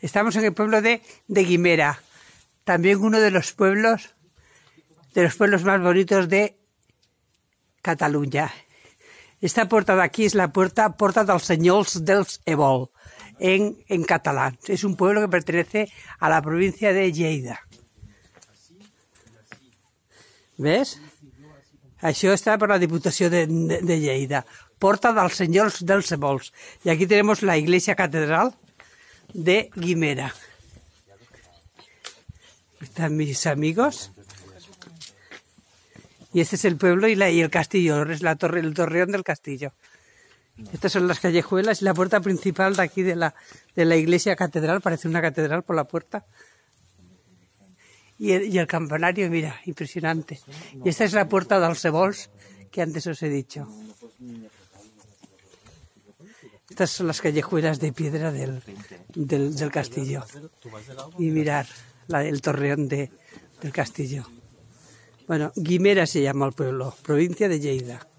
Estamos en el pueblo de, Guimera, también uno de los pueblos, de los pueblos más bonitos de Cataluña. Esta puerta de aquí es la puerta, Porta del Senyors dels Ebol, en, catalán. Es un pueblo que pertenece a la provincia de Lleida. ¿Ves? Això está por la Diputación de, Lleida. Porta dels Senyors dels Ebols. Y aquí tenemos la iglesia catedral, de Guimera. Están mis amigos. Y este es el pueblo y, el castillo, es la torre, el torreón del castillo. Estas son las callejuelas y la puerta principal de aquí de la, de la iglesia catedral, parece una catedral por la puerta. Y el, y el campanario, mira, impresionante. Y esta es la puerta de Alcebols, que antes os he dicho. Estas son las callejuelas de piedra del, del, del castillo y mirar la, el torreón de, del castillo. Bueno, Guimera se llama el pueblo, provincia de Lleida.